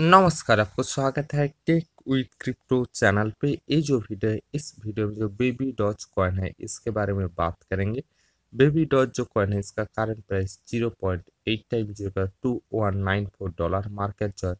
नमस्कार आपको स्वागत है टेक विथ क्रिप्टो चैनल पे ये जो वीडियो है इस वीडियो में जो बेबी डॉज कॉइन है इसके बारे में बात करेंगे बेबी डॉज जो कॉइन है इसका current price zero point eight time zero two one nine four dollar market जो है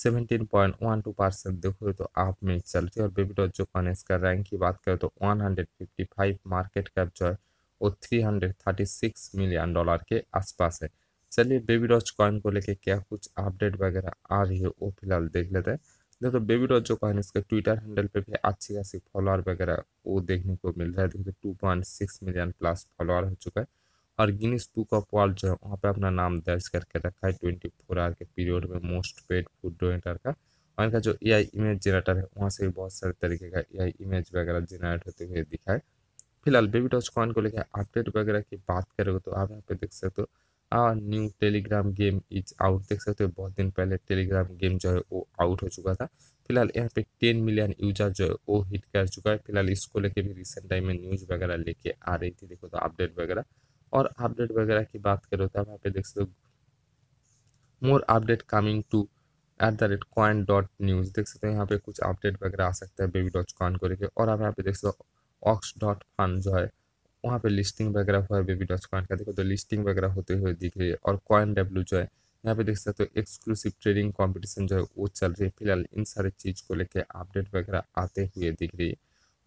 seventeen point one two percent देखोगे तो आप में चलती है और बेबी डॉज जो कॉइन है इसका रैंक की बात करें तो one hundred fifty five market cap जो है वो three hundred thirty six million dollar के आसपास है चलिए बेबी डॉज कॉइन को लेके क्या कुछ अपडेट वगैरह आ रही है वो फिलहाल देख लेते हैं देखो बेबी डॉज जो कॉइन इसके ट्विटर हैंडल पे भी अच्छी खासी फॉलोअर वगैरह वो देखने को मिल रहा है देखिए two point six million plus follower हो चुका है और गिनीस बुक ऑफ वर्ल्ड जो है वहाँ पे अपना नाम दर्ज करके रखा है ट्वेंटी फोर आवर के पीरियड में मोस्ट पेड फूड डोनेटर का और इनका जो ए आई इमेज जनरेटर है वहाँ से भी बहुत सारे तरीके का ए आई इमेज वगैरह जनरेट होते हुए दिखा है फिलहाल बेबी डॉज कॉइन को लेकर अपडेट वगैरह की बात करोगे तो आप यहाँ पे देख सकते हो new Telegram game is out देख सकते हो बहुत दिन पहले टेलीग्राम गेम जो है वो आउट हो चुका था फिलहाल यहाँ पे टेन मिलियन यूजर जो है वो हिट कर चुका है फिलहाल इसको लेके भी रिसेंट टाइम में न्यूज़ वगैरह लेके आ रही थी देखो तो अपडेट वगैरह और अपडेट वगैरह की बात करो तो यहाँ पे देख सकते हो more update coming to at the rate coin dot news देख सकते हो यहाँ पे कुछ अपडेट वगैरह आ सकता है बेबी डॉट कॉइन को लेकर और आप यहाँ पे देख सकते हो ऑक्स डॉट फन जो है वहाँ पे लिस्टिंग वगैरह हुआ है बेबी डॉट कॉइन का देखो तो लिस्टिंग वगैरह होते हुए दिख रही है और कॉइन डब्ल्यू जो है यहाँ पे देख सकते हो तो एक्सक्लूसिव ट्रेडिंग कंपटीशन जो है वो चल रही है फिलहाल इन सारे चीज़ को लेके अपडेट वगैरह आते हुए दिख रही है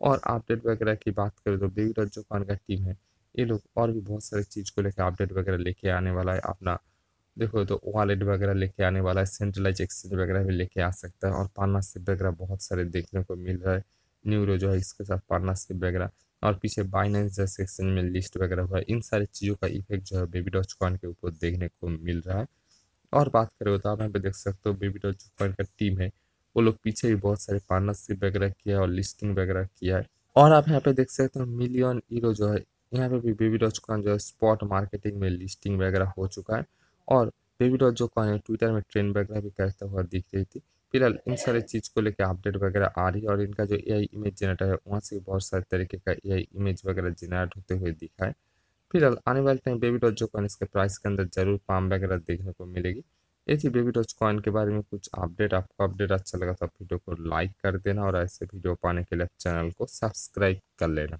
और अपडेट वगैरह की बात करें तो बेबी डॉट जो कॉइन का टीम है ये लोग और भी बहुत सारी चीज़ को लेकर अपडेट वगैरह लेके आने वाला है अपना देखो तो वॉलेट वगैरह लेके आने वाला है सेंट्रलाइज एक्सचेंज वगैरह भी लेके आ सकता है और पार्टनरशिप वगैरह बहुत सारे देखने को मिल रहा है न्यूरो जो है इसके साथ पार्टनरशिप वगैरह और पीछे बाइनेंस जैसे एक्सचेंज में लिस्ट वगैरह हुआ इन सारी चीज़ों का इफेक्ट जो है बेबी डॉच कॉइन के ऊपर देखने को मिल रहा है और बात करें तो आप यहाँ पे देख सकते हो बेबी डॉच कॉइन का टीम है वो लोग पीछे भी बहुत सारे पार्टनरशिप वगैरह किया है और लिस्टिंग वगैरह किया है और आप यहाँ पे देख सकते हो मिलियन ईरो जो है यहाँ पे भी बेबी डॉच कॉइन जो है स्पॉट मार्केटिंग में लिस्टिंग वगैरह हो चुका है और बेबी डॉट जो कॉइन है ट्विटर में ट्रेंड वगैरह भी करता हुआ दिख रही थी फिलहाल इन सारे चीज़ को लेकर अपडेट वगैरह आ रही है और इनका जो ए इमेज जनरेटर है वहाँ से बहुत सारे तरीके का ए इमेज वगैरह जनरेट होते हुए दिखा है फिलहाल आने वाले टाइम बेबी डॉज जो कॉइन इसके प्राइस के अंदर जरूर पाम वगैरह देखने को मिलेगी ये थी बेबी डॉज कॉइन के बारे में कुछ अपडेट आपको अपडेट अच्छा लगा तो वीडियो को लाइक कर देना और ऐसे वीडियो पाने के लिए चैनल को सब्सक्राइब कर लेना